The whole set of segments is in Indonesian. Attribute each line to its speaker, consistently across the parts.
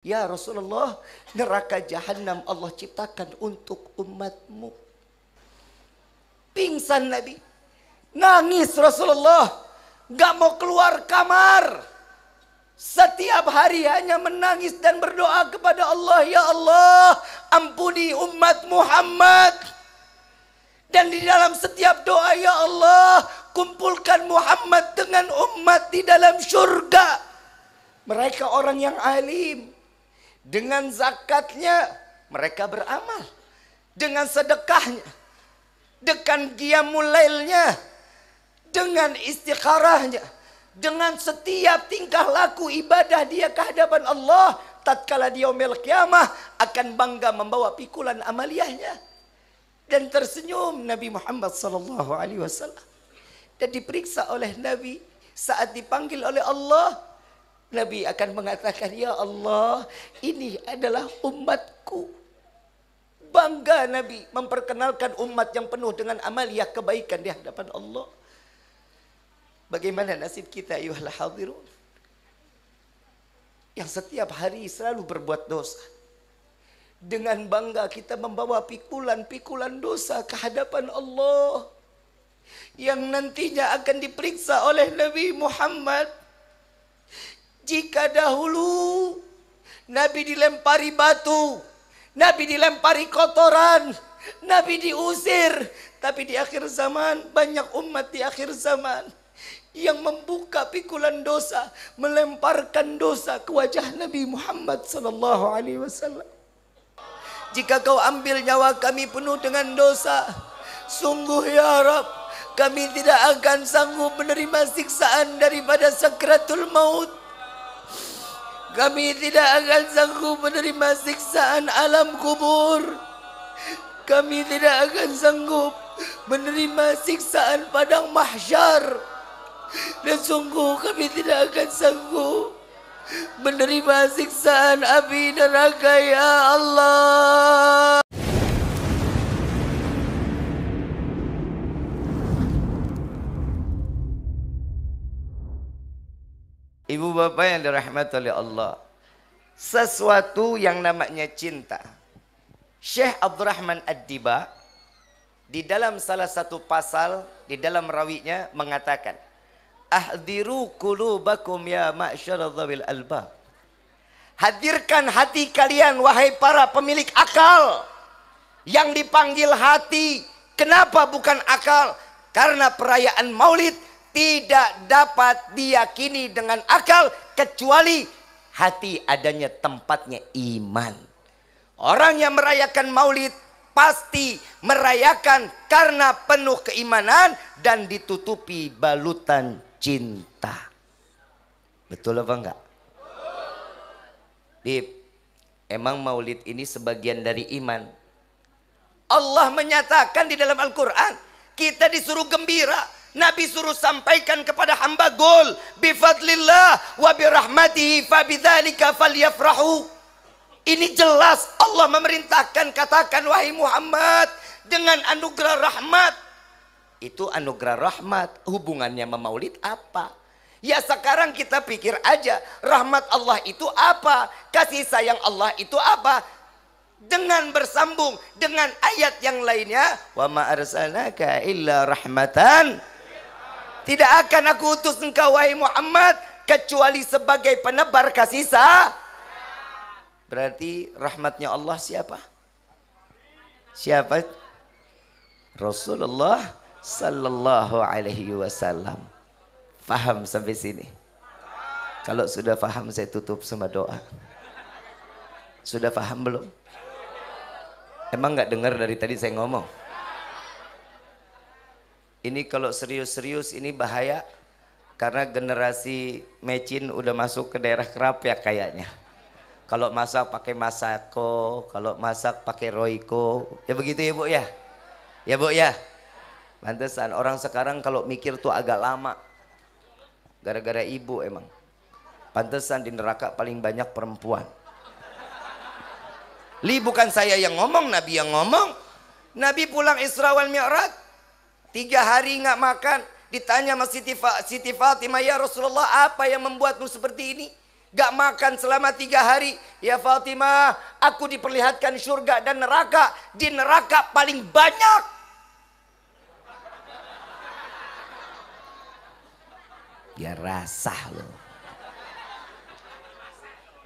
Speaker 1: Ya Rasulullah, neraka jahanam Allah ciptakan untuk umatmu. Pingsan Nabi. Nangis Rasulullah. Gak mau keluar kamar. Setiap hari hanya menangis dan berdoa kepada Allah. Ya Allah, ampuni umat Muhammad. Dan di dalam setiap doa, Ya Allah, kumpulkan Muhammad dengan umat di dalam syurga. Mereka orang yang alim, dengan zakatnya mereka beramal. Dengan sedekahnya. Dengan giamulailnya. Dengan istikharahnya. Dengan setiap tingkah laku ibadah dia kehadapan Allah. Tatkala dia umil kiamah akan bangga membawa pikulan amaliyahnya. Dan tersenyum Nabi Muhammad SAW. Dan diperiksa oleh Nabi saat dipanggil oleh Allah Nabi akan mengatakan, Ya Allah, ini adalah umatku. Bangga Nabi memperkenalkan umat yang penuh dengan amaliah kebaikan di hadapan Allah. Bagaimana nasib kita, ayuhal hadirun? Yang setiap hari selalu berbuat dosa. Dengan bangga kita membawa pikulan-pikulan dosa ke hadapan Allah. Yang nantinya akan diperiksa oleh Nabi Muhammad jika dahulu Nabi dilempari batu, Nabi dilempari kotoran, Nabi diusir, tapi di akhir zaman banyak umat di akhir zaman yang membuka pikulan dosa, melemparkan dosa ke wajah Nabi Muhammad sallallahu alaihi wasallam. Jika kau ambil nyawa kami penuh dengan dosa, sungguh ya Rabb, kami tidak akan sanggup menerima siksaan daripada sakratul maut. kami tidak akan sanggup menerima siksaan alam kubur. Kami tidak akan sanggup menerima siksaan padang mahsyar. Dan sungguh kami tidak akan sanggup menerima siksaan
Speaker 2: api neraka ya Allah.
Speaker 1: Ibu bapak yang dirahmati oleh Allah. Sesuatu yang namanya cinta. Syekh Abdurrahman Ad-Diba di dalam salah satu pasal di dalam rawinya mengatakan Ahdiru kulubakum ya ma'syaradzawil alba. Hadirkan hati kalian wahai para pemilik akal yang dipanggil hati. Kenapa bukan akal? Karena perayaan Maulid tidak dapat diyakini dengan akal kecuali hati adanya tempatnya iman. Orang yang merayakan maulid pasti merayakan karena penuh keimanan dan ditutupi balutan cinta. Betul apa enggak? Dip, emang maulid ini sebagian dari iman. Allah menyatakan di dalam Al-Quran, kita disuruh gembira Nabi suruh sampaikan kepada hamba gol bifadlillah wa birahmatihi fabidzalika falyafrahu. Ini jelas Allah memerintahkan katakan wahai Muhammad dengan anugerah rahmat. Itu anugerah rahmat, hubungannya memaulit apa? Ya sekarang kita pikir aja, rahmat Allah itu apa? Kasih sayang Allah itu apa? Dengan bersambung dengan ayat yang lainnya, wa ma arsalnaka illa rahmatan tidak akan aku utus engkau wahai Muhammad kecuali sebagai penebar kasih sayang. Berarti rahmatnya Allah siapa? Siapa? Rasulullah sallallahu alaihi wasallam. Faham sampai sini? Kalau sudah faham saya tutup sama doa. Sudah faham belum? Emang nggak dengar dari tadi saya ngomong? Ini kalau serius-serius ini bahaya karena generasi mecin udah masuk ke daerah kerap ya kayaknya. Kalau masak pakai masako, kalau masak pakai roiko. Ya begitu ya Bu ya? Ya Bu ya? Pantesan orang sekarang kalau mikir tuh agak lama. Gara-gara ibu emang. Pantesan di neraka paling banyak perempuan. Li bukan saya yang ngomong, Nabi yang ngomong. Nabi pulang Isra wal Mi'raj. Tiga hari nggak makan. Ditanya sama Siti, Siti Fatimah, ya Rasulullah apa yang membuatmu seperti ini? Gak makan selama tiga hari. Ya Fatimah, aku diperlihatkan surga dan neraka. Di neraka paling banyak. Ya rasa loh.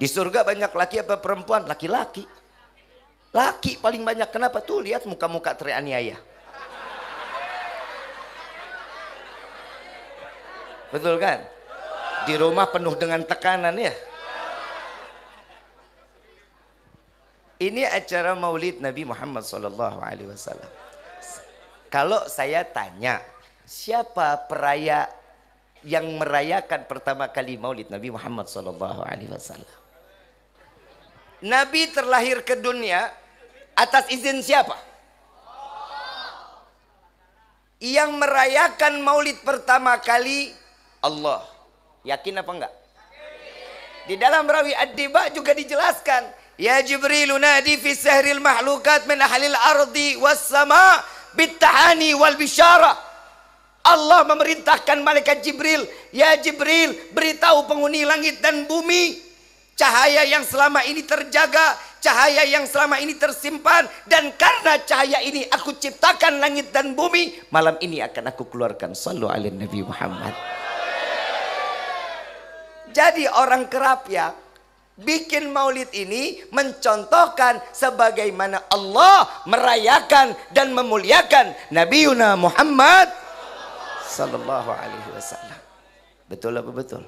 Speaker 1: Di surga banyak laki apa perempuan? Laki-laki. Laki paling banyak. Kenapa? Tuh lihat muka-muka teraniaya. Betul kan? Di rumah penuh dengan tekanan ya. Ini acara Maulid Nabi Muhammad Sallallahu Alaihi Wasallam. Kalau saya tanya, siapa peraya yang merayakan pertama kali Maulid Nabi Muhammad Sallallahu Alaihi Wasallam? Nabi terlahir ke dunia atas izin siapa? Yang merayakan Maulid pertama kali Allah. Yakin apa enggak? Di dalam rawi Ad-Diba juga dijelaskan, ya Jibril nadi fi sahril mahlukat min ahlil ardi was sama bitahani wal bishara. Allah memerintahkan malaikat Jibril, ya Jibril, beritahu penghuni langit dan bumi cahaya yang selama ini terjaga cahaya yang selama ini tersimpan dan karena cahaya ini aku ciptakan langit dan bumi malam ini akan aku keluarkan sallu ala nabi Muhammad jadi orang kerapiak ya, bikin maulid ini mencontohkan sebagaimana Allah merayakan dan memuliakan Nabi Yuna Muhammad sallallahu alaihi wasallam. Betul apa betul?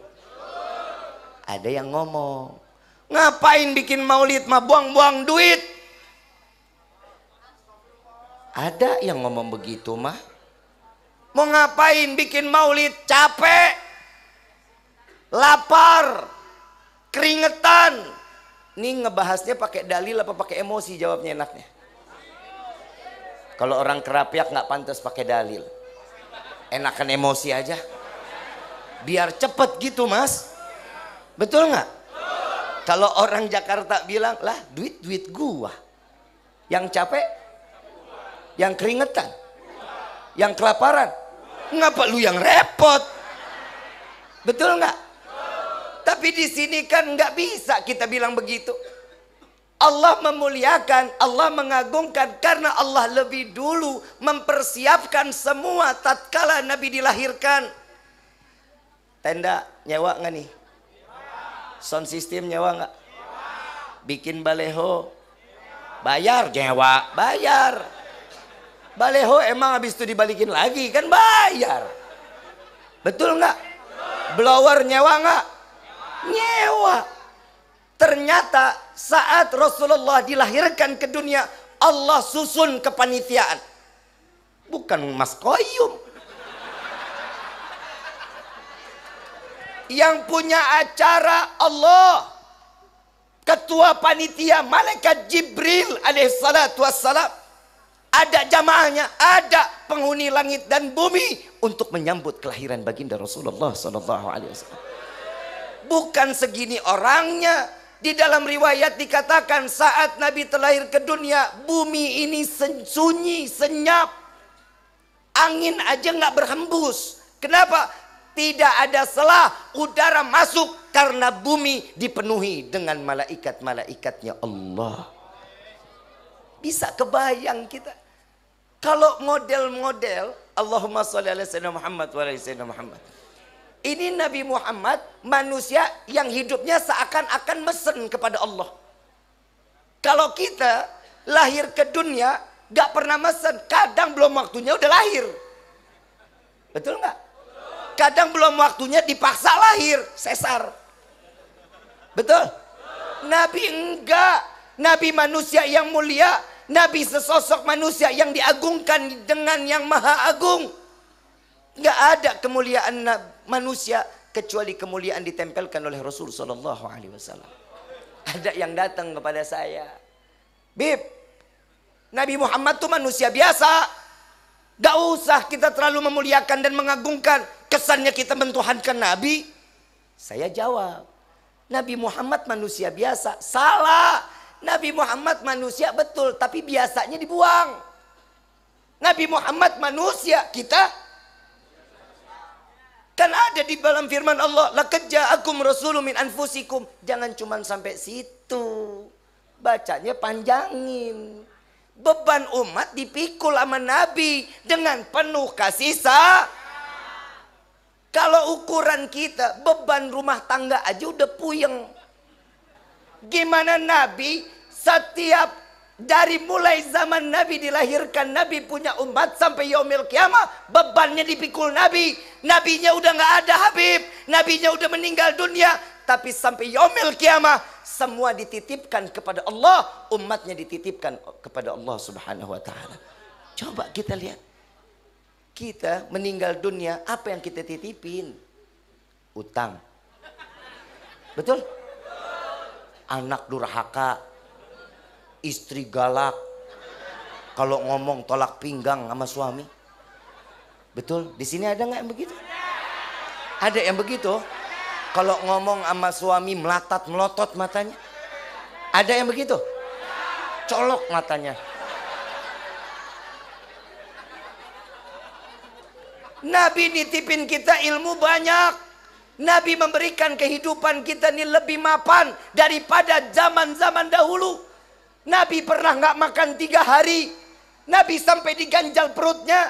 Speaker 1: Ada yang ngomong, ngapain bikin maulid mah buang-buang duit? Ada yang ngomong begitu mah. Mau ngapain bikin maulid capek? lapar, keringetan. Ini ngebahasnya pakai dalil apa pakai emosi jawabnya enaknya. Kalau orang kerapiak nggak pantas pakai dalil. Enakan emosi aja. Biar cepet gitu mas. Betul nggak? Kalau orang Jakarta bilang, lah duit-duit gua. Yang capek? Yang keringetan? Yang kelaparan? Ngapa lu yang repot? Betul nggak? Tapi di sini kan nggak bisa kita bilang begitu. Allah memuliakan, Allah mengagungkan karena Allah lebih dulu mempersiapkan semua tatkala Nabi dilahirkan. Tenda nyewa nggak nih? Sound system nyewa nggak? Bikin baleho, bayar nyewa, bayar. Baleho emang habis itu dibalikin lagi kan bayar. Betul nggak? Blower nyewa nggak? nyewa. Ternyata saat Rasulullah dilahirkan ke dunia, Allah susun kepanitiaan. Bukan Mas Koyum. Yang punya acara Allah. Ketua panitia malaikat Jibril alaihissalatu wassalam. Ada jamaahnya, ada penghuni langit dan bumi untuk menyambut kelahiran baginda Rasulullah sallallahu alaihi wasallam bukan segini orangnya. Di dalam riwayat dikatakan saat Nabi terlahir ke dunia, bumi ini sunyi, senyap. Angin aja nggak berhembus. Kenapa? Tidak ada selah udara masuk karena bumi dipenuhi dengan malaikat-malaikatnya Allah. Bisa kebayang kita. Kalau model-model Allahumma sholli ala sayyidina Muhammad wa ala Muhammad. Ini Nabi Muhammad manusia yang hidupnya seakan-akan mesen kepada Allah. Kalau kita lahir ke dunia gak pernah mesen. Kadang belum waktunya udah lahir. Betul nggak? Kadang belum waktunya dipaksa lahir. Sesar. Betul? Nabi enggak. Nabi manusia yang mulia. Nabi sesosok manusia yang diagungkan dengan yang maha agung. Enggak ada kemuliaan Nabi manusia kecuali kemuliaan ditempelkan oleh Rasul Sallallahu Alaihi Wasallam. Ada yang datang kepada saya, Bib, Nabi Muhammad tuh manusia biasa. Gak usah kita terlalu memuliakan dan mengagungkan. Kesannya kita mentuhankan Nabi. Saya jawab, Nabi Muhammad manusia biasa. Salah, Nabi Muhammad manusia betul, tapi biasanya dibuang. Nabi Muhammad manusia, kita Kan ada di dalam firman Allah, laqad akum rasulun min anfusikum. Jangan cuma sampai situ. Bacanya panjangin. Beban umat dipikul sama Nabi dengan penuh kasih sayang. Kalau ukuran kita, beban rumah tangga aja udah puyeng. Gimana Nabi setiap dari mulai zaman Nabi dilahirkan, Nabi punya umat sampai yaumil kiamah, bebannya dipikul Nabi. Nabinya udah gak ada Habib, Nabinya udah meninggal dunia. Tapi sampai yaumil kiamah, semua dititipkan kepada Allah, umatnya dititipkan kepada Allah subhanahu wa ta'ala. Coba kita lihat. Kita meninggal dunia, apa yang kita titipin? Utang. Betul? Anak durhaka, istri galak kalau ngomong tolak pinggang sama suami betul di sini ada nggak yang begitu ada yang begitu kalau ngomong sama suami melatat melotot matanya ada yang begitu colok matanya Nabi nitipin kita ilmu banyak Nabi memberikan kehidupan kita ini lebih mapan daripada zaman-zaman dahulu. Nabi pernah nggak makan tiga hari. Nabi sampai diganjal perutnya.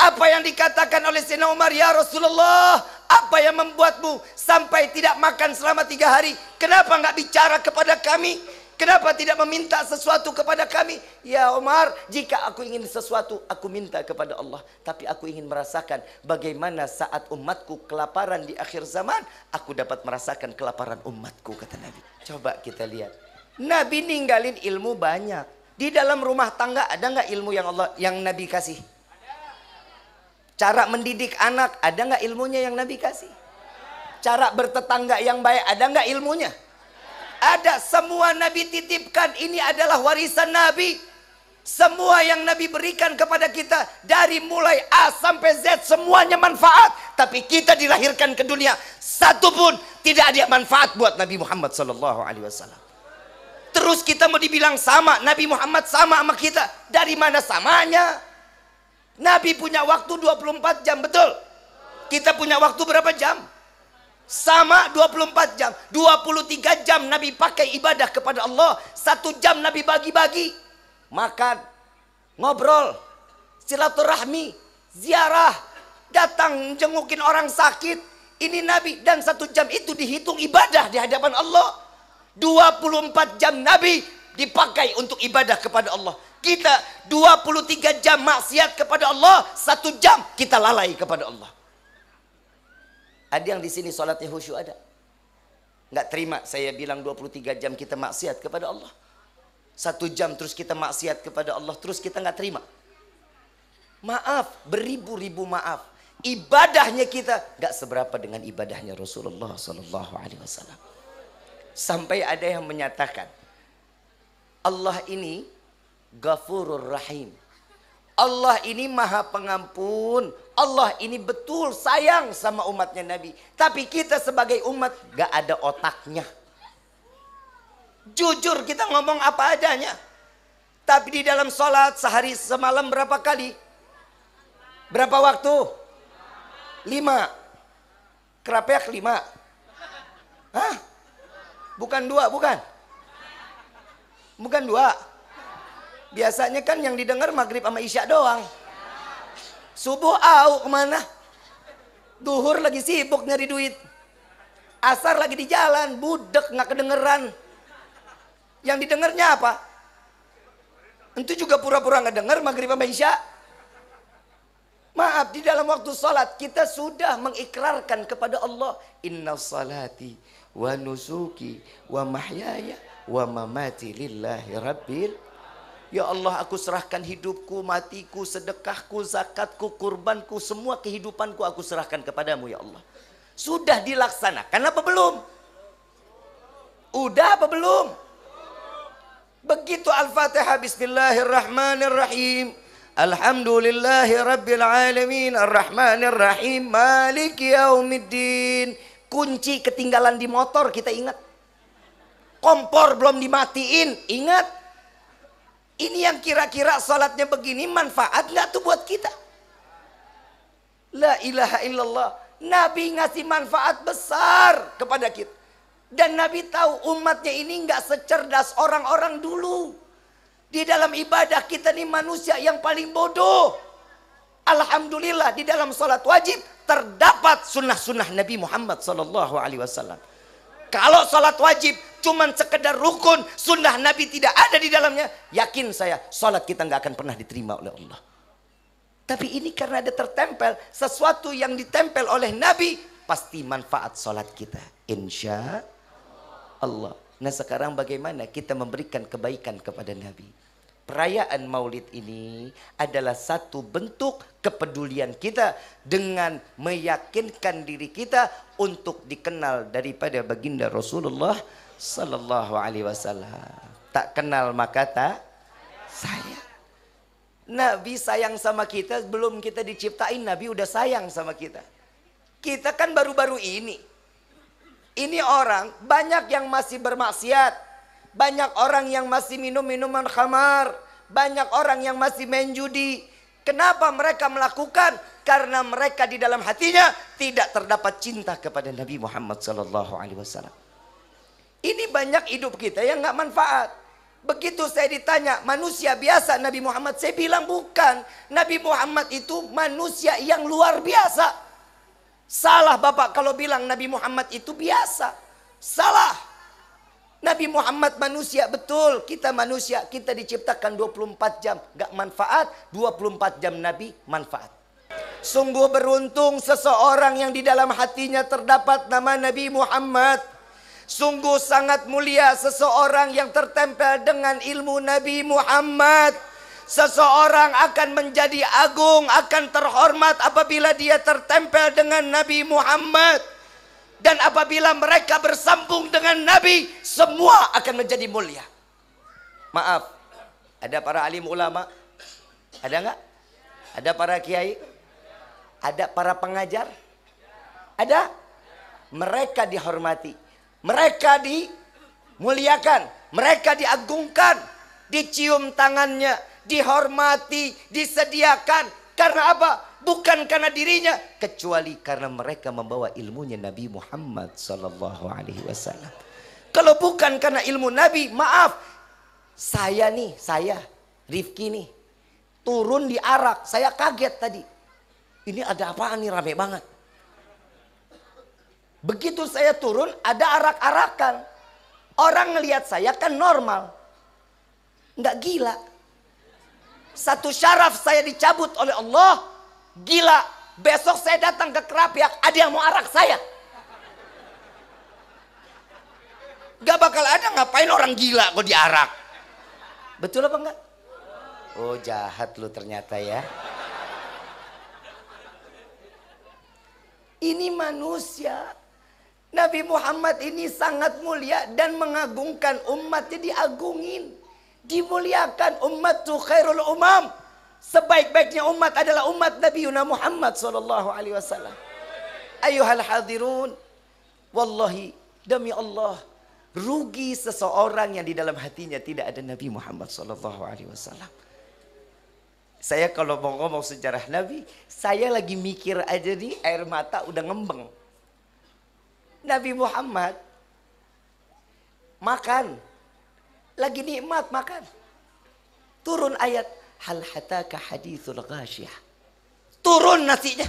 Speaker 1: Apa yang dikatakan oleh Sina Umar, ya Rasulullah, apa yang membuatmu sampai tidak makan selama tiga hari? Kenapa nggak bicara kepada kami? Kenapa tidak meminta sesuatu kepada kami? Ya Umar, jika aku ingin sesuatu, aku minta kepada Allah. Tapi aku ingin merasakan bagaimana saat umatku kelaparan di akhir zaman, aku dapat merasakan kelaparan umatku, kata Nabi. Coba kita lihat. Nabi ninggalin ilmu banyak. Di dalam rumah tangga ada nggak ilmu yang Allah yang Nabi kasih? Cara mendidik anak ada nggak ilmunya yang Nabi kasih? Cara bertetangga yang baik ada nggak ilmunya? Ada semua Nabi titipkan ini adalah warisan Nabi. Semua yang Nabi berikan kepada kita dari mulai A sampai Z semuanya manfaat. Tapi kita dilahirkan ke dunia satu pun tidak ada manfaat buat Nabi Muhammad Sallallahu Alaihi Wasallam. Terus kita mau dibilang sama, Nabi Muhammad sama sama kita. Dari mana samanya? Nabi punya waktu 24 jam, betul? Kita punya waktu berapa jam? Sama 24 jam. 23 jam Nabi pakai ibadah kepada Allah. Satu jam Nabi bagi-bagi. Makan, ngobrol, silaturahmi, ziarah, datang jengukin orang sakit. Ini Nabi dan satu jam itu dihitung ibadah di hadapan Allah. 24 jam Nabi dipakai untuk ibadah kepada Allah. Kita 23 jam maksiat kepada Allah, satu jam kita lalai kepada Allah. Ada yang di sini sholatnya khusyuk ada? Nggak terima saya bilang 23 jam kita maksiat kepada Allah. Satu jam terus kita maksiat kepada Allah, terus kita nggak terima. Maaf, beribu-ribu maaf. Ibadahnya kita nggak seberapa dengan ibadahnya Rasulullah Sallallahu Alaihi Wasallam sampai ada yang menyatakan Allah ini Ghafurur Rahim. Allah ini Maha Pengampun. Allah ini betul sayang sama umatnya Nabi. Tapi kita sebagai umat gak ada otaknya. Jujur kita ngomong apa adanya. Tapi di dalam sholat sehari semalam berapa kali? Berapa waktu? Lima. Kerapek lima. Hah? Bukan dua, bukan? Bukan dua. Biasanya kan yang didengar maghrib sama isya doang. Subuh au kemana? Duhur lagi sibuk nyari duit. Asar lagi di jalan, budek nggak kedengeran. Yang didengarnya apa? Itu juga pura-pura nggak dengar maghrib sama isya. Maaf, di dalam waktu salat kita sudah mengikrarkan kepada Allah. Inna salati wa nusuki wa mahyaya wa mamati lillahi rabbil Ya Allah aku serahkan hidupku, matiku, sedekahku, zakatku, kurbanku, semua kehidupanku aku serahkan kepadamu ya Allah. Sudah dilaksanakan apa belum? Udah apa belum? Begitu Al-Fatihah Bismillahirrahmanirrahim. Alhamdulillahi Rabbil Alamin Ar-Rahmanir Rahim Maliki Yaumiddin kunci ketinggalan di motor kita ingat. Kompor belum dimatiin, ingat. Ini yang kira-kira salatnya begini manfaat nggak tuh buat kita? La ilaha illallah. Nabi ngasih manfaat besar kepada kita. Dan Nabi tahu umatnya ini nggak secerdas orang-orang dulu. Di dalam ibadah kita nih manusia yang paling bodoh. Alhamdulillah di dalam sholat wajib terdapat sunnah-sunnah Nabi Muhammad Sallallahu Alaihi Wasallam. Kalau sholat wajib cuma sekedar rukun, sunnah Nabi tidak ada di dalamnya, yakin saya sholat kita nggak akan pernah diterima oleh Allah. Tapi ini karena ada tertempel sesuatu yang ditempel oleh Nabi pasti manfaat sholat kita. Insya Allah. Nah sekarang bagaimana kita memberikan kebaikan kepada Nabi? perayaan Maulid ini adalah satu bentuk kepedulian kita dengan meyakinkan diri kita untuk dikenal daripada baginda Rasulullah sallallahu alaihi wasallam. Tak kenal maka tak sayang. Nabi sayang sama kita belum kita diciptain Nabi udah sayang sama kita. Kita kan baru-baru ini. Ini orang banyak yang masih bermaksiat banyak orang yang masih minum minuman khamar. Banyak orang yang masih main judi. Kenapa mereka melakukan? Karena mereka di dalam hatinya tidak terdapat cinta kepada Nabi Muhammad Sallallahu Alaihi Wasallam. Ini banyak hidup kita yang nggak manfaat. Begitu saya ditanya manusia biasa Nabi Muhammad, saya bilang bukan. Nabi Muhammad itu manusia yang luar biasa. Salah Bapak kalau bilang Nabi Muhammad itu biasa. Salah. Nabi Muhammad manusia betul, kita manusia, kita diciptakan 24 jam, gak manfaat, 24 jam Nabi manfaat. Sungguh beruntung seseorang yang di dalam hatinya terdapat nama Nabi Muhammad. Sungguh sangat mulia seseorang yang tertempel dengan ilmu Nabi Muhammad. Seseorang akan menjadi agung, akan terhormat apabila dia tertempel dengan Nabi Muhammad dan apabila mereka bersambung dengan Nabi, semua akan menjadi mulia. Maaf, ada para alim ulama? Ada nggak? Ada para kiai? Ada para pengajar? Ada? Mereka dihormati. Mereka dimuliakan. Mereka diagungkan. Dicium tangannya. Dihormati. Disediakan. Karena apa? bukan karena dirinya kecuali karena mereka membawa ilmunya Nabi Muhammad sallallahu alaihi wasallam. Kalau bukan karena ilmu Nabi, maaf. Saya nih, saya Rifki nih turun di arak. Saya kaget tadi. Ini ada apaan nih rame banget. Begitu saya turun ada arak-arakan. Orang ngelihat saya kan normal. Nggak gila. Satu syaraf saya dicabut oleh Allah Gila, besok saya datang ke Kerapiak, ya, ada yang mau arak saya. Gak bakal ada ngapain orang gila kok diarak. Betul apa enggak? Oh jahat lu ternyata ya. Ini manusia. Nabi Muhammad ini sangat mulia dan mengagungkan umatnya diagungin. Dimuliakan umat tuh khairul umam sebaik-baiknya umat adalah umat Nabi Yuna Muhammad sallallahu alaihi wasallam. Ayuhal hadirun, wallahi demi Allah rugi seseorang yang di dalam hatinya tidak ada Nabi Muhammad sallallahu alaihi wasallam. Saya kalau mau ngomong sejarah Nabi, saya lagi mikir aja nih air mata udah ngembeng. Nabi Muhammad makan, lagi nikmat makan. Turun ayat hal hataka hadithul ghasyah. Turun nasinya.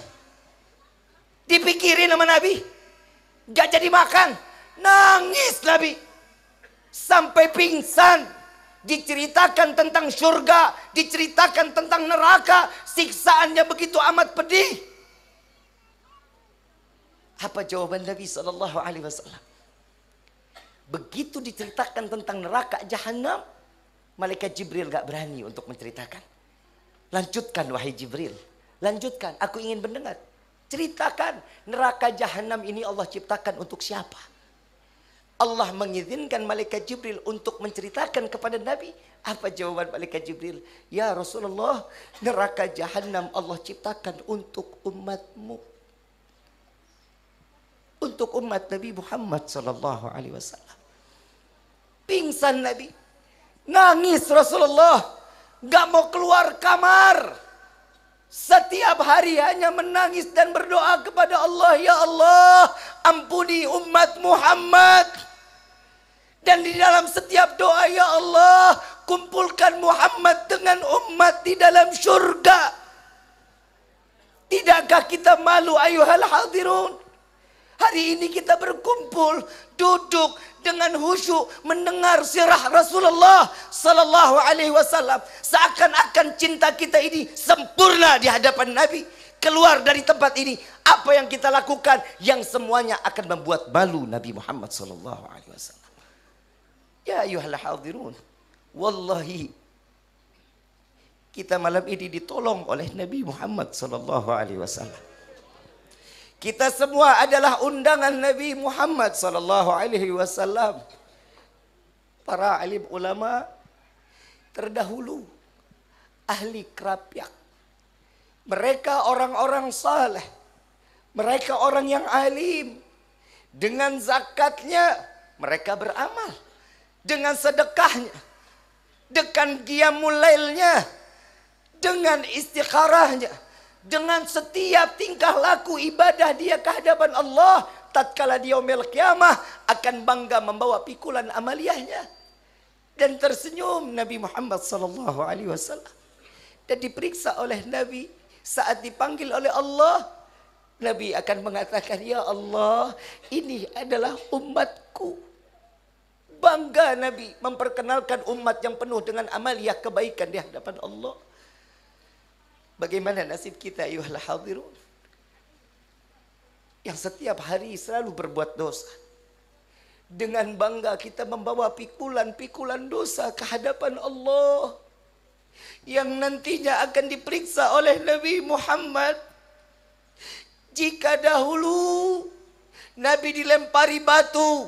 Speaker 1: Dipikirin sama Nabi. Gak jadi makan. Nangis Nabi. Sampai pingsan diceritakan tentang surga, diceritakan tentang neraka, siksaannya begitu amat pedih. Apa jawaban Nabi Shallallahu Alaihi Wasallam? Begitu diceritakan tentang neraka jahanam, Malaikat Jibril gak berani untuk menceritakan. Lanjutkan wahai Jibril. Lanjutkan, aku ingin mendengar. Ceritakan neraka jahanam ini Allah ciptakan untuk siapa? Allah mengizinkan malaikat Jibril untuk menceritakan kepada Nabi apa jawaban malaikat Jibril? Ya Rasulullah, neraka jahanam Allah ciptakan untuk umatmu. Untuk umat Nabi Muhammad sallallahu alaihi wasallam. Pingsan Nabi Nangis Rasulullah. Gak mau keluar kamar. Setiap hari hanya menangis dan berdoa kepada Allah. Ya Allah ampuni umat Muhammad. Dan di dalam setiap doa ya Allah kumpulkan Muhammad dengan umat di dalam syurga. Tidakkah kita malu ayuhal hadirun? Hari ini kita berkumpul, duduk, dengan khusyuk mendengar sirah Rasulullah sallallahu alaihi wasallam seakan-akan cinta kita ini sempurna di hadapan Nabi keluar dari tempat ini apa yang kita lakukan yang semuanya akan membuat malu Nabi Muhammad sallallahu alaihi wasallam ya ayyuhal hadirun wallahi kita malam ini ditolong oleh Nabi Muhammad sallallahu alaihi wasallam kita semua adalah undangan Nabi Muhammad sallallahu alaihi wasallam. Para alim ulama terdahulu ahli kerapyak. Mereka orang-orang saleh. Mereka orang yang alim. Dengan zakatnya mereka beramal. Dengan sedekahnya. Dengan dia mulailnya. Dengan istikharahnya dengan setiap tingkah laku ibadah dia ke hadapan Allah tatkala dia umil kiamah akan bangga membawa pikulan amaliyahnya dan tersenyum Nabi Muhammad sallallahu alaihi wasallam dan diperiksa oleh Nabi saat dipanggil oleh Allah Nabi akan mengatakan ya Allah ini adalah umatku bangga Nabi memperkenalkan umat yang penuh dengan amaliyah kebaikan di hadapan Allah Bagaimana nasib kita ayuhal hadirun? Yang setiap hari selalu berbuat dosa. Dengan bangga kita membawa pikulan-pikulan dosa ke hadapan Allah. Yang nantinya akan diperiksa oleh Nabi Muhammad. Jika dahulu Nabi dilempari batu,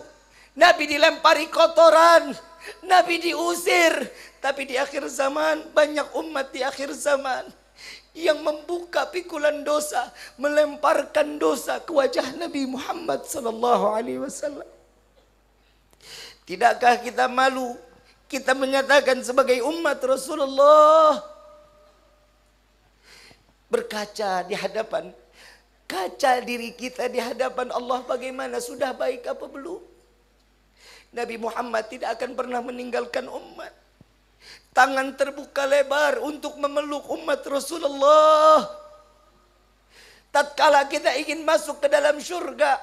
Speaker 1: Nabi dilempari kotoran, Nabi diusir, tapi di akhir zaman banyak umat di akhir zaman yang membuka pikulan dosa, melemparkan dosa ke wajah Nabi Muhammad sallallahu alaihi wasallam. Tidakkah kita malu kita menyatakan sebagai umat Rasulullah berkaca di hadapan kaca diri kita di hadapan Allah bagaimana sudah baik apa belum Nabi Muhammad tidak akan pernah meninggalkan umat Tangan terbuka lebar untuk memeluk umat Rasulullah. Tatkala kita ingin masuk ke dalam syurga,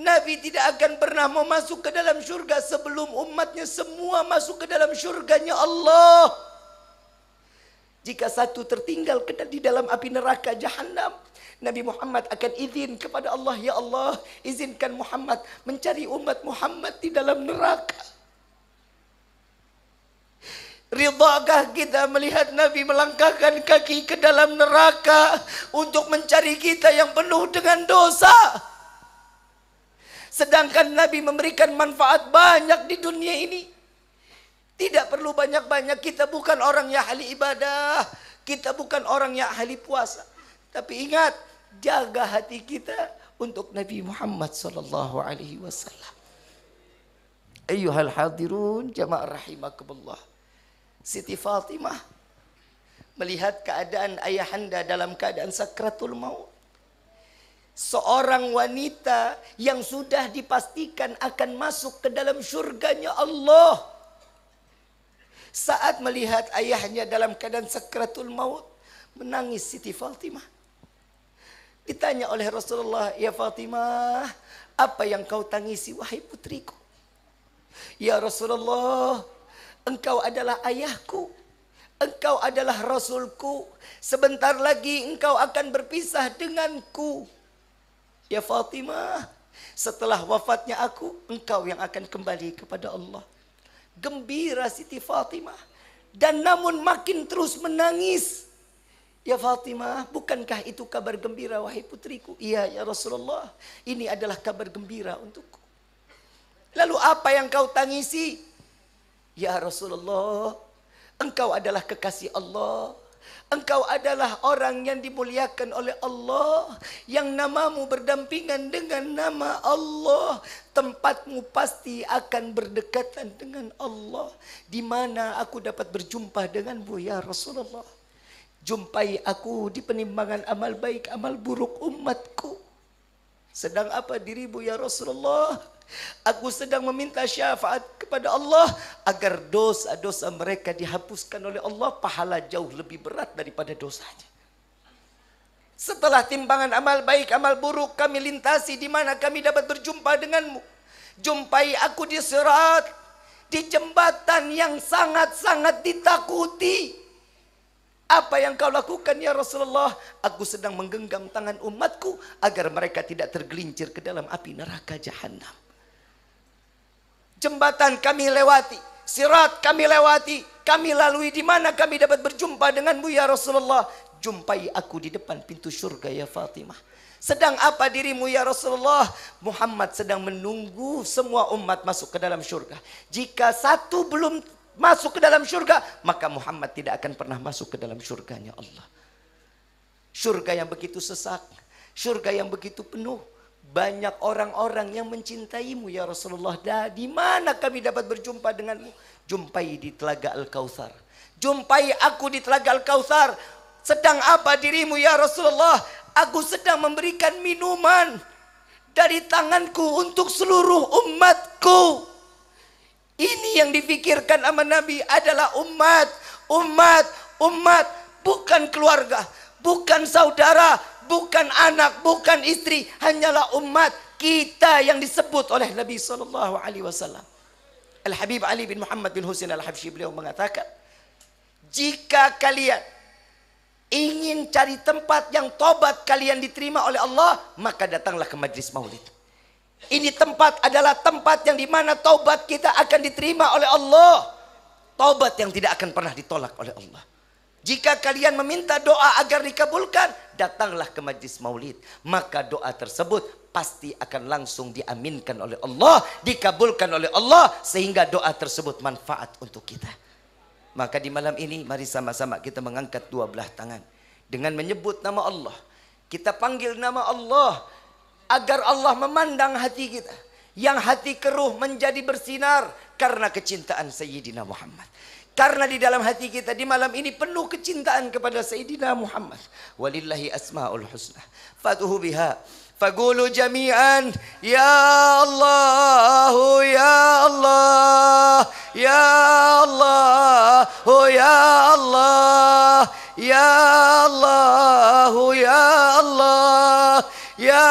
Speaker 1: Nabi tidak akan pernah mau masuk ke dalam syurga sebelum umatnya semua masuk ke dalam syurganya Allah. Jika satu tertinggal di dalam api neraka jahanam, Nabi Muhammad akan izin kepada Allah, Ya Allah, izinkan Muhammad mencari umat Muhammad di dalam neraka. Ridhakah kita melihat Nabi melangkahkan kaki ke dalam neraka untuk mencari kita yang penuh dengan dosa? Sedangkan Nabi memberikan manfaat banyak di dunia ini. Tidak perlu banyak-banyak, kita bukan orang yang ahli ibadah, kita bukan orang yang ahli puasa. Tapi ingat, jaga hati kita untuk Nabi Muhammad sallallahu alaihi wasallam. Ayuhal hadirun jamaah rahimakumullah. Siti Fatimah melihat keadaan ayahanda dalam keadaan sakratul maut. Seorang wanita yang sudah dipastikan akan masuk ke dalam surganya Allah. Saat melihat ayahnya dalam keadaan sakratul maut, menangis Siti Fatimah. Ditanya oleh Rasulullah, "Ya Fatimah, apa yang kau tangisi wahai putriku?" "Ya Rasulullah, Engkau adalah ayahku. Engkau adalah rasulku. Sebentar lagi engkau akan berpisah denganku. Ya Fatimah, setelah wafatnya aku, engkau yang akan kembali kepada Allah. Gembira Siti Fatimah. Dan namun makin terus menangis. Ya Fatimah, bukankah itu kabar gembira wahai putriku? Iya ya Rasulullah, ini adalah kabar gembira untukku. Lalu apa yang kau tangisi? Ya Rasulullah, engkau adalah kekasih Allah. Engkau adalah orang yang dimuliakan oleh Allah Yang namamu berdampingan dengan nama Allah Tempatmu pasti akan berdekatan dengan Allah di mana aku dapat berjumpa denganmu ya Rasulullah Jumpai aku di penimbangan amal baik amal buruk umatku Sedang apa dirimu ya Rasulullah Aku sedang meminta syafaat kepada Allah agar dosa-dosa mereka dihapuskan oleh Allah pahala jauh lebih berat daripada dosanya. Setelah timbangan amal baik, amal buruk kami lintasi di mana kami dapat berjumpa denganmu. Jumpai aku di surat, di jembatan yang sangat-sangat ditakuti. Apa yang kau lakukan ya Rasulullah? Aku sedang menggenggam tangan umatku agar mereka tidak tergelincir ke dalam api neraka jahanam jembatan kami lewati, sirat kami lewati, kami lalui di mana kami dapat berjumpa denganmu ya Rasulullah. Jumpai aku di depan pintu surga ya Fatimah. Sedang apa dirimu ya Rasulullah? Muhammad sedang menunggu semua umat masuk ke dalam surga. Jika satu belum masuk ke dalam surga, maka Muhammad tidak akan pernah masuk ke dalam surganya Allah. Surga yang begitu sesak, surga yang begitu penuh, banyak orang-orang yang mencintaimu ya Rasulullah. Dah di mana kami dapat berjumpa denganmu? Jumpai di Telaga al Kausar Jumpai aku di Telaga al Kausar Sedang apa dirimu ya Rasulullah? Aku sedang memberikan minuman dari tanganku untuk seluruh umatku. Ini yang difikirkan sama Nabi adalah umat, umat, umat, bukan keluarga, bukan saudara, bukan anak, bukan istri, hanyalah umat kita yang disebut oleh Nabi sallallahu alaihi wasallam. Al Habib Ali bin Muhammad bin Husain Al Habsyi beliau mengatakan, "Jika kalian ingin cari tempat yang tobat kalian diterima oleh Allah, maka datanglah ke majlis maulid." Ini tempat adalah tempat yang dimana taubat kita akan diterima oleh Allah. Taubat yang tidak akan pernah ditolak oleh Allah. Jika kalian meminta doa agar dikabulkan, datanglah ke majlis maulid maka doa tersebut pasti akan langsung diaminkan oleh Allah dikabulkan oleh Allah sehingga doa tersebut manfaat untuk kita maka di malam ini mari sama-sama kita mengangkat dua belah tangan dengan menyebut nama Allah kita panggil nama Allah agar Allah memandang hati kita yang hati keruh menjadi bersinar karena kecintaan Sayyidina Muhammad Karena di dalam hati kita di malam ini penuh kecintaan kepada Sayyidina Muhammad. Walillahi asma'ul husna. Fatuhu biha. Fagulu jami'an. Ya
Speaker 2: Allah, ya Allah, ya Allah, ya Allah, ya Allah, ya Allah, ya Allah. Ya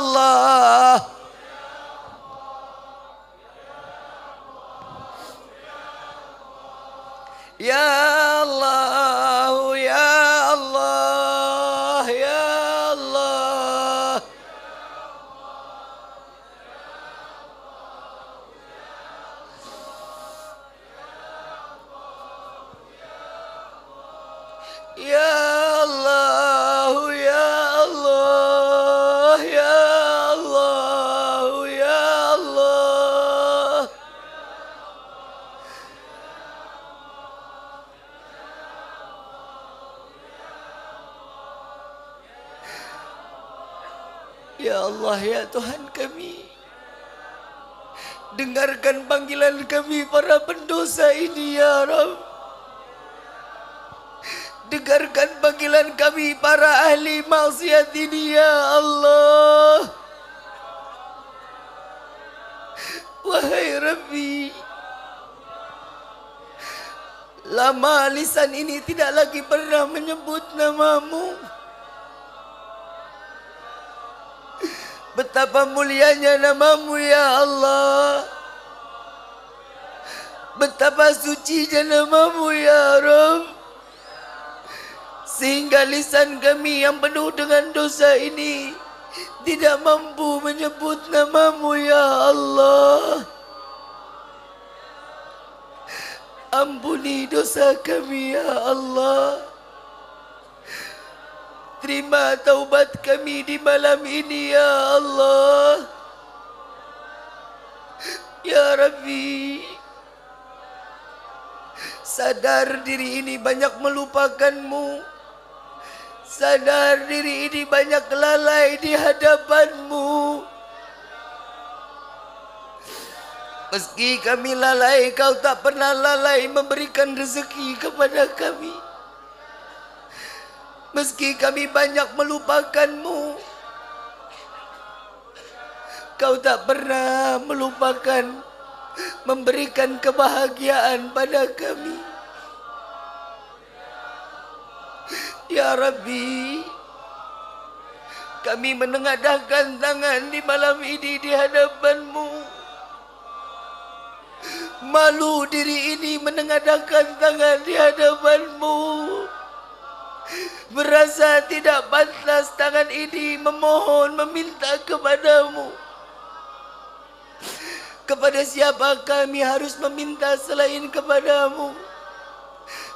Speaker 2: Allah. يا الله يا
Speaker 1: Ya Allah ya Tuhan kami Dengarkan panggilan kami para pendosa ini ya
Speaker 2: Rabb Dengarkan panggilan kami para ahli maksiat ini ya Allah Wahai Rabbi
Speaker 1: Lama lisan ini tidak lagi pernah menyebut namamu betapa mulianya namamu ya Allah betapa suci namamu ya Rabb sehingga lisan kami yang penuh dengan dosa ini tidak mampu menyebut namamu ya Allah
Speaker 2: ampuni dosa kami ya Allah Terima taubat kami di malam ini ya Allah Ya Rabbi
Speaker 1: Sadar diri ini banyak melupakanmu Sadar diri ini banyak lalai di hadapanmu Meski kami lalai kau tak pernah lalai memberikan rezeki kepada kami Meski kami banyak melupakanmu Kau tak pernah melupakan Memberikan kebahagiaan pada kami Ya Rabbi Kami menengadahkan tangan di malam ini di hadapanmu Malu diri ini menengadahkan tangan di hadapanmu Berasa tidak pantas tangan ini memohon meminta kepadamu Kepada siapa kami harus meminta selain kepadamu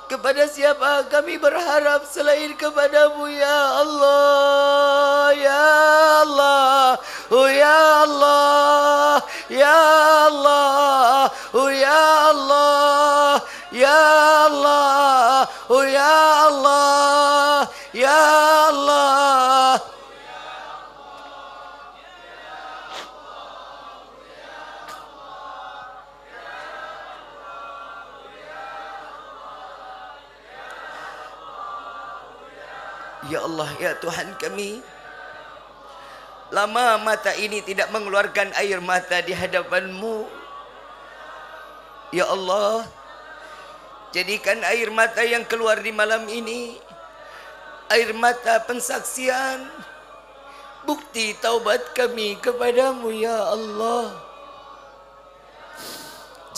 Speaker 2: Kepada siapa kami berharap selain kepadamu Ya Allah Ya Allah Oh Ya Allah Ya Allah Oh Ya Allah Ya Allah Oh Ya Allah
Speaker 1: Allah ya Tuhan kami Lama mata ini tidak mengeluarkan air mata di hadapanmu Ya Allah Jadikan air mata yang keluar di malam ini Air mata pensaksian Bukti taubat kami kepadamu ya Allah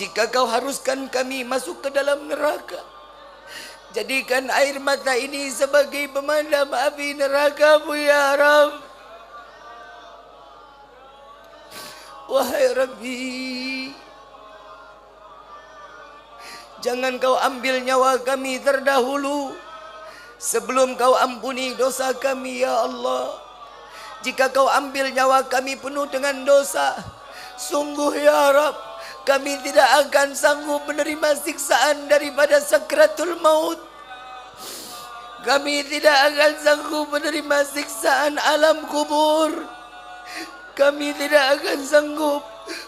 Speaker 1: Jika kau haruskan kami masuk ke dalam neraka Jadikan air mata ini sebagai pemadam api neraka mu ya Rab. Wahai Rabbi. Jangan kau ambil nyawa kami terdahulu. Sebelum kau ampuni dosa kami ya Allah. Jika kau ambil nyawa kami penuh dengan dosa. Sungguh ya Rabb kami tidak akan sanggup menerima siksaan daripada sakratul maut. Kami tidak akan sanggup menerima siksaan alam kubur. Kami tidak akan sanggup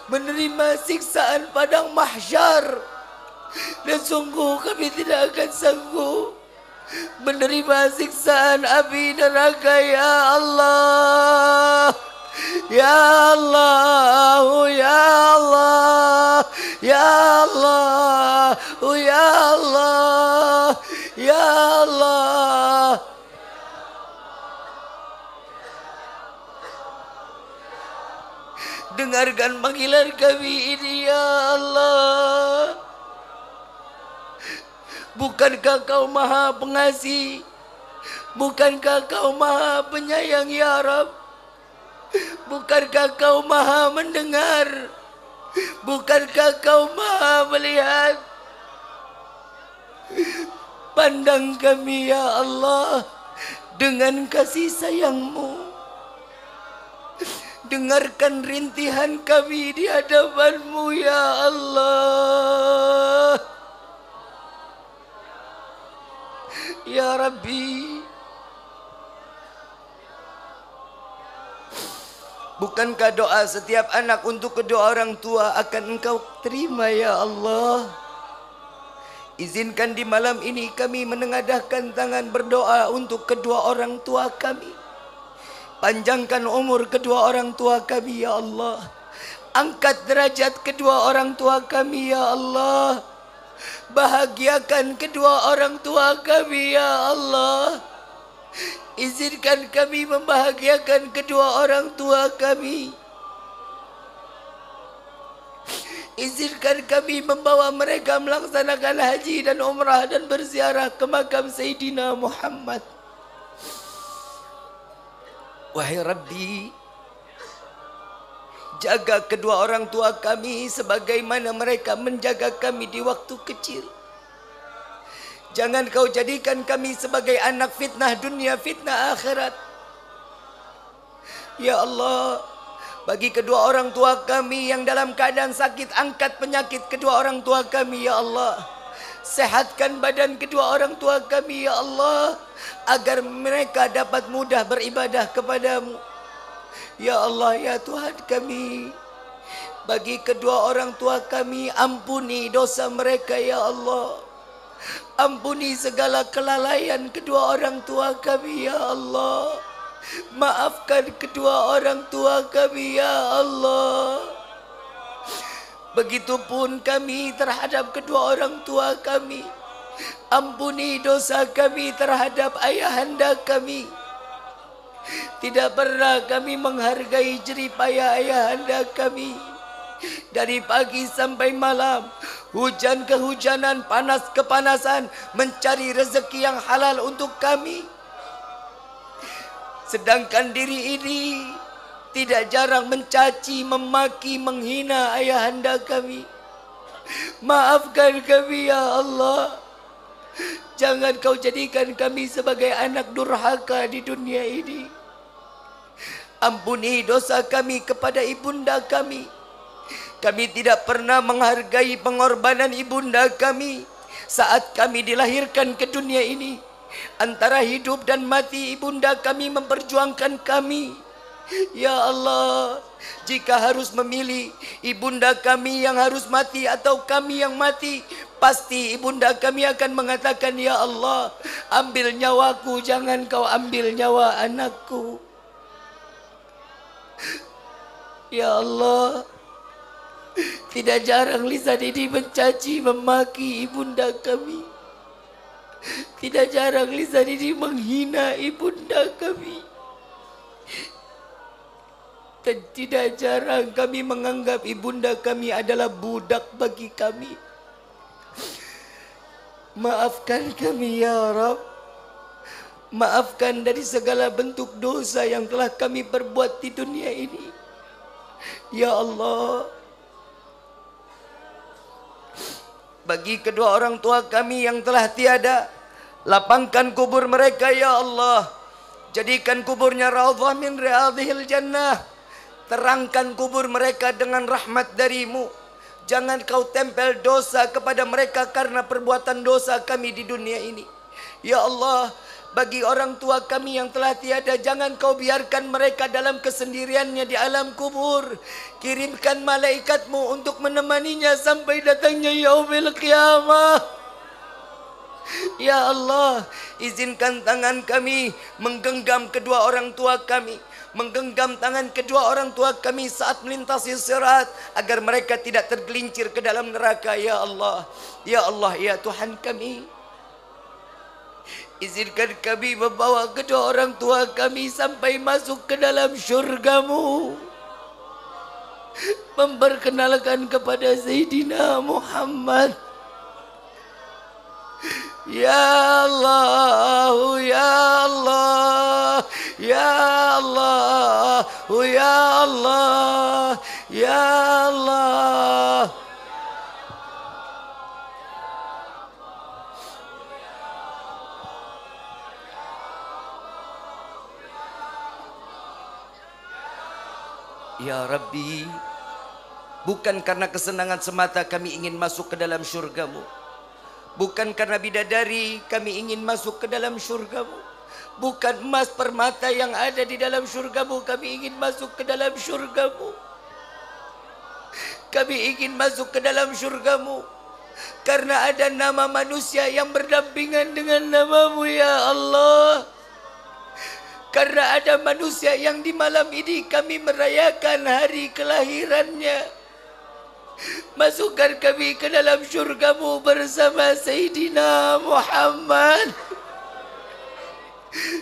Speaker 1: menerima siksaan padang mahsyar. Dan sungguh
Speaker 2: kami tidak akan sanggup menerima siksaan api neraka ya Allah. Ya, oh ya Allah, ya Allah, ya Allah, oh ya Allah, ya Allah. Dengarkan panggilan kami ini ya Allah.
Speaker 1: Bukankah kau maha pengasih? Bukankah kau maha penyayang ya Rabb? Bukankah kau maha mendengar? Bukankah kau maha melihat? Pandang kami ya Allah dengan kasih sayangmu. Dengarkan rintihan
Speaker 2: kami di hadapanmu ya Allah. Ya Rabbi.
Speaker 1: Bukankah doa setiap anak untuk kedua orang tua akan engkau terima ya Allah? Izinkan di malam ini kami menengadahkan tangan berdoa untuk kedua orang tua kami. Panjangkan umur kedua orang tua kami ya Allah. Angkat derajat kedua orang tua kami ya Allah. Bahagiakan kedua orang tua kami ya Allah. Izinkan kami membahagiakan kedua orang tua kami. Izinkan kami membawa mereka melaksanakan haji dan umrah dan berziarah ke makam Sayyidina Muhammad. Wahai Rabbi, jaga kedua orang tua kami sebagaimana mereka menjaga kami di waktu kecil. Jangan kau jadikan kami sebagai anak fitnah dunia, fitnah akhirat. Ya Allah, bagi kedua orang tua kami yang dalam keadaan sakit, angkat penyakit kedua orang tua kami, Ya Allah. Sehatkan badan kedua orang tua kami, Ya Allah. Agar mereka dapat mudah beribadah kepadamu. Ya Allah, Ya Tuhan kami. Bagi kedua orang tua kami, ampuni dosa mereka, Ya Allah. Ampuni segala kelalaian kedua orang tua kami ya Allah Maafkan kedua orang tua kami ya Allah Begitupun kami terhadap kedua orang tua kami Ampuni dosa kami terhadap ayahanda kami Tidak pernah kami menghargai jeripaya ayahanda kami kami dari pagi sampai malam hujan kehujanan panas kepanasan mencari rezeki yang halal untuk kami sedangkan diri ini tidak jarang mencaci memaki menghina ayahanda kami maafkan kami ya Allah jangan kau jadikan kami sebagai anak durhaka di dunia ini ampuni dosa kami kepada ibunda kami kami tidak pernah menghargai pengorbanan ibunda kami saat kami dilahirkan ke dunia ini antara hidup dan mati ibunda kami memperjuangkan kami Ya Allah, jika harus memilih ibunda kami yang harus mati atau kami yang mati, pasti ibunda kami akan mengatakan, "Ya Allah, ambil nyawaku, jangan kau ambil nyawa anakku." Ya Allah, tidak jarang lisan ini mencaci memaki ibunda kami. Tidak jarang lisan ini menghina ibunda kami. Dan tidak jarang kami menganggap ibunda kami adalah budak bagi kami. Maafkan kami ya Rabb. Maafkan dari segala bentuk dosa yang telah kami perbuat di dunia ini. Ya Allah. bagi kedua orang tua kami yang telah tiada lapangkan kubur mereka ya Allah jadikan kuburnya raudhah min riadhil jannah terangkan kubur mereka dengan rahmat darimu jangan kau tempel dosa kepada mereka karena perbuatan dosa kami di dunia ini ya Allah bagi orang tua kami yang telah tiada jangan kau biarkan mereka dalam kesendiriannya di alam kubur kirimkan malaikatmu untuk menemaninya sampai datangnya yaumil qiyamah Ya Allah, izinkan tangan kami menggenggam kedua orang tua kami menggenggam tangan kedua orang tua kami saat melintasi syarat, agar mereka tidak tergelincir ke dalam neraka ya Allah ya Allah ya Tuhan kami Izinkan kami membawa kedua orang tua kami sampai masuk ke dalam syurgamu.
Speaker 2: Memperkenalkan kepada Sayyidina Muhammad. Ya, ya Allah, ya, ya Allah, Ya Allah, Ya Allah, Ya Allah. Ya Allah.
Speaker 1: Ya Rabbi Bukan karena kesenangan semata kami ingin masuk ke dalam syurgamu Bukan karena bidadari kami ingin masuk ke dalam syurgamu Bukan emas permata yang ada di dalam syurgamu Kami ingin masuk ke dalam syurgamu Kami ingin masuk ke dalam syurgamu Karena ada nama manusia yang berdampingan dengan namamu ya Allah Ya Allah kerana ada manusia yang di malam ini kami merayakan hari kelahirannya. Masukkan kami ke dalam syurgamu bersama Sayyidina Muhammad.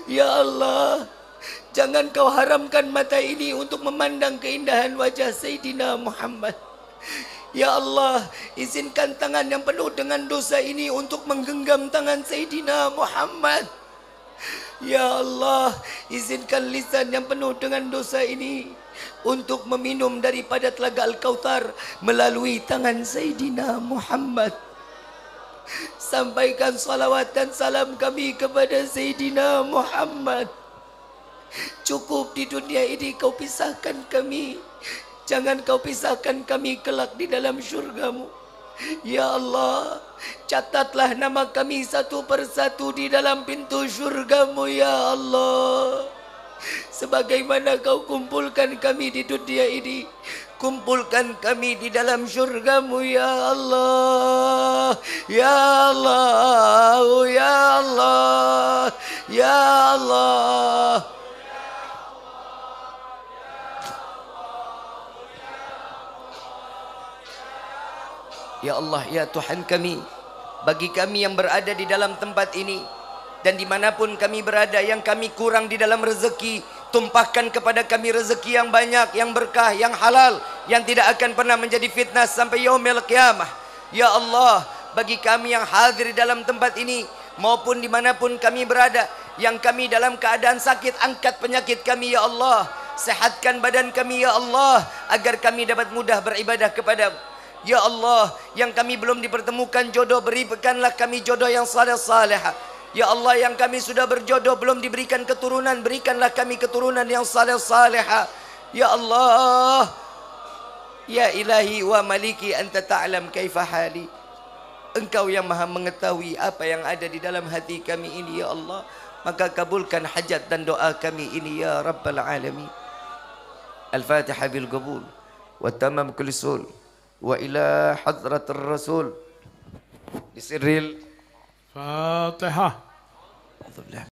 Speaker 1: Ya Allah, jangan kau haramkan mata ini untuk memandang keindahan wajah Sayyidina Muhammad. Ya Allah, izinkan tangan yang penuh dengan dosa ini untuk menggenggam tangan Sayyidina Muhammad. Ya Allah, izinkan lisan yang penuh dengan dosa ini untuk meminum daripada telaga Al-Kautsar melalui tangan Sayyidina Muhammad. Sampaikan salawat dan salam kami kepada Sayyidina Muhammad. Cukup di dunia ini kau pisahkan kami. Jangan kau pisahkan kami kelak di dalam syurgamu. Ya Allah. Catatlah nama kami satu persatu di dalam pintu syurgamu ya Allah Sebagaimana kau kumpulkan kami di dunia ini Kumpulkan kami di dalam syurgamu ya Allah
Speaker 2: Ya Allah Ya Allah Ya Allah
Speaker 1: Ya Allah, Ya Tuhan kami, bagi kami yang berada di dalam tempat ini dan dimanapun kami berada yang kami kurang di dalam rezeki tumpahkan kepada kami rezeki yang banyak yang berkah yang halal yang tidak akan pernah menjadi fitnah sampai yaumil Kiamah. ya Allah bagi kami yang hadir di dalam tempat ini maupun dimanapun kami berada yang kami dalam keadaan sakit angkat penyakit kami ya Allah sehatkan badan kami ya Allah agar kami dapat mudah beribadah kepada Ya Allah yang kami belum dipertemukan jodoh berikanlah kami jodoh yang saleh-saleh. Ya Allah yang kami sudah berjodoh belum diberikan keturunan berikanlah kami keturunan yang saleh-saleh. Ya Allah. Ya Ilahi wa Maliki anta ta'lam kaifa hali. Engkau yang Maha mengetahui apa yang ada di dalam hati kami ini ya Allah. Maka kabulkan hajat dan doa kami ini ya Rabbal alamin. Al-Fatihah bil qabul wa tamam kulli وإلى حضرة الرسول بسر
Speaker 2: الفاتحة